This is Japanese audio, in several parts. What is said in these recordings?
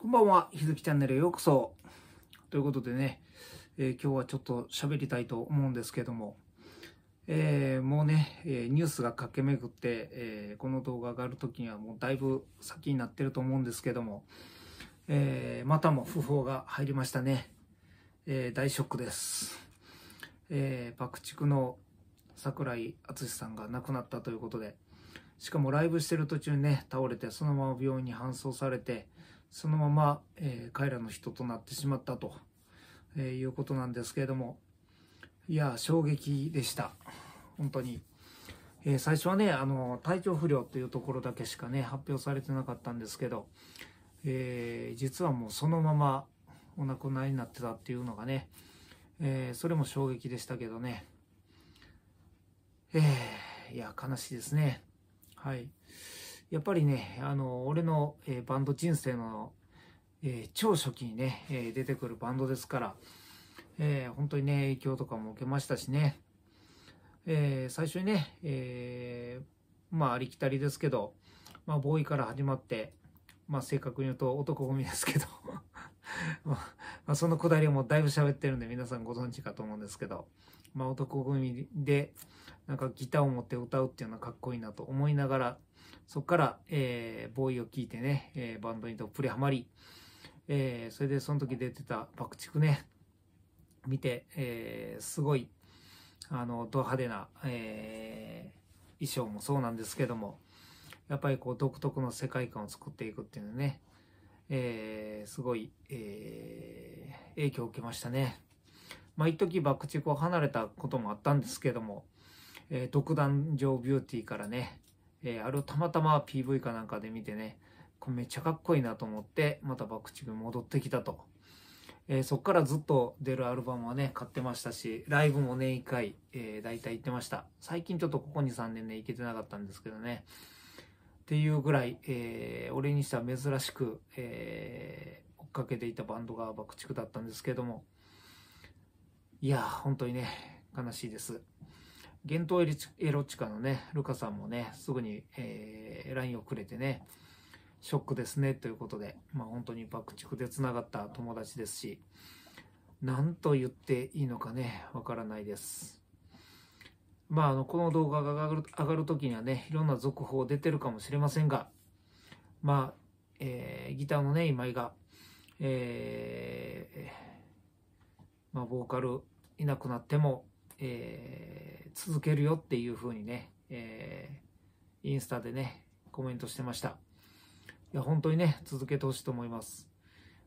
こんばんは、ひづきチャンネルへようこそ。ということでね、えー、今日はちょっと喋りたいと思うんですけども、えー、もうね、えニュースが駆け巡って、えこの動画がある時にはもうだいぶ先になってると思うんですけども、えまたも訃報が入りましたね。え大ショックです。え爆竹の桜井淳さんが亡くなったということで、しかもライブしてる途中にね、倒れて、そのまま病院に搬送されて、そのまま、えー、彼らの人となってしまったと、えー、いうことなんですけれども、いや、衝撃でした。本当に。えー、最初はね、あの、体調不良っていうところだけしかね、発表されてなかったんですけど、え実はもうそのままお亡くなりになってたっていうのがね、えそれも衝撃でしたけどね。えー、いや、悲しいですね。はい。やっぱりね、あの、俺の、えー、バンド人生の、えー、超初期にね、えー、出てくるバンドですから、えー、本当にね、影響とかも受けましたしね、えー、最初にね、えー、まあ、ありきたりですけど、まあ、ボーイから始まって、まあ、正確に言うと男みですけどまそのくだりもだいぶ喋ってるんで皆さんご存知かと思うんですけど、まあ、男組でなんかギターを持って歌うっていうのはかっこいいなと思いながらそこから、えー、ボーイを聴いてね、えー、バンドにどっぷりハマり、えー、それでその時出てた爆竹ね見て、えすごいあのド派手な、え衣装もそうなんですけどもやっぱりこう独特の世界観を作っていくっていうねえー、すごい、えー、影響を受けましたね。まあ、一時爆竹を離れたこともあったんですけども、えー、独壇場ビューティーからね、えー、あれをたまたま PV かなんかで見てね、これめっちゃかっこいいなと思って、また爆竹に戻ってきたと。えー、そっからずっと出るアルバムはね、買ってましたし、ライブも年、ね、1回、えー、大体行ってました。最近ちょっとここ2、3年ね、行けてなかったんですけどね。っていうぐらい、えー、俺にしては珍しく、えー、追っかけていたバンドが爆竹だったんですけども、いや、本当にね、悲しいです。幻冬エロチカのね、ルカさんもね、すぐに、えー、LINE をくれてね、ショックですね、ということで、まあ本当に爆竹で繋がった友達ですし、何と言っていいのかね、わからないです。まあ、あの、この動画が上がる、上がる時にはね、いろんな続報出てるかもしれませんが、まあ、えー、ギターのね、今井が、えー、まあ、ボーカルいなくなっても、えー、続けるよっていうふうにね、えー、インスタでね、コメントしてました。いや、本当にね、続けてほしいと思います。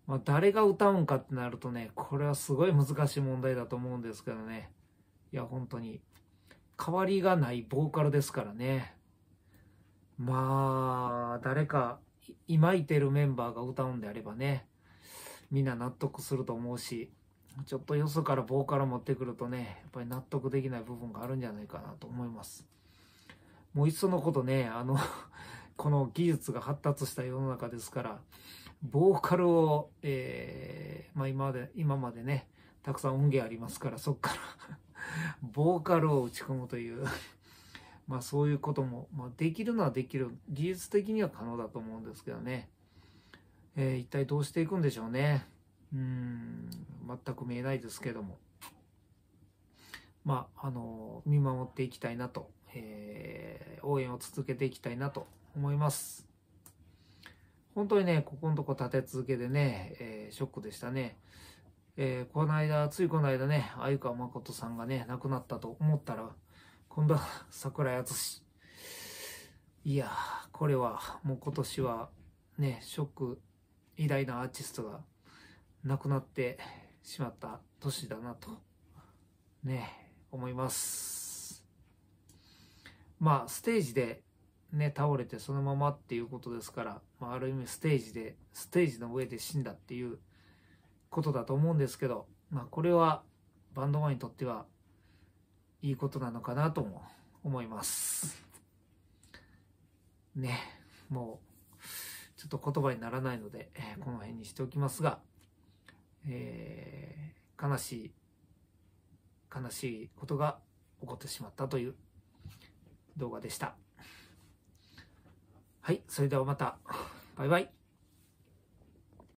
まあ、誰が歌うんかってなるとね、これはすごい難しい問題だと思うんですけどね。いや、本当に変わりがないボーカルですからね。まあ、誰か今いてるメンバーが歌うんであればね、みんな納得すると思うし、ちょっとよそからボーカル持ってくるとね、やっぱり納得できない部分があるんじゃないかなと思います。もういっそのことね、あの この技術が発達した世の中ですから、ボーカルを、えー、まあ今まで、今までね、たくさん音源ありますから、そっからボーカルを打ち込むという まあそういうことも、まあ、できるのはできる技術的には可能だと思うんですけどね、えー、一体どうしていくんでしょうねうん全く見えないですけどもまああの見守っていきたいなと、えー、応援を続けていきたいなと思います本当にねここのとこ立て続けでね、えー、ショックでしたねえー、この間、ついこの間ね、鮎川誠さんがね、亡くなったと思ったら、今度は桜井敦いやこれはもう今年はね、ショック、偉大なアーティストが亡くなってしまった年だなと、ね、思います。まあ、ステージでね、倒れてそのままっていうことですから、まあ、ある意味ステージで、ステージの上で死んだっていう、ことだと思うんですけど、まあ、これはバンドマンにとってはいいことなのかなとも思います。ね、もうちょっと言葉にならないので、この辺にしておきますが、えー、悲しい、悲しいことが起こってしまったという動画でした。はい、それではまた。バイバイ。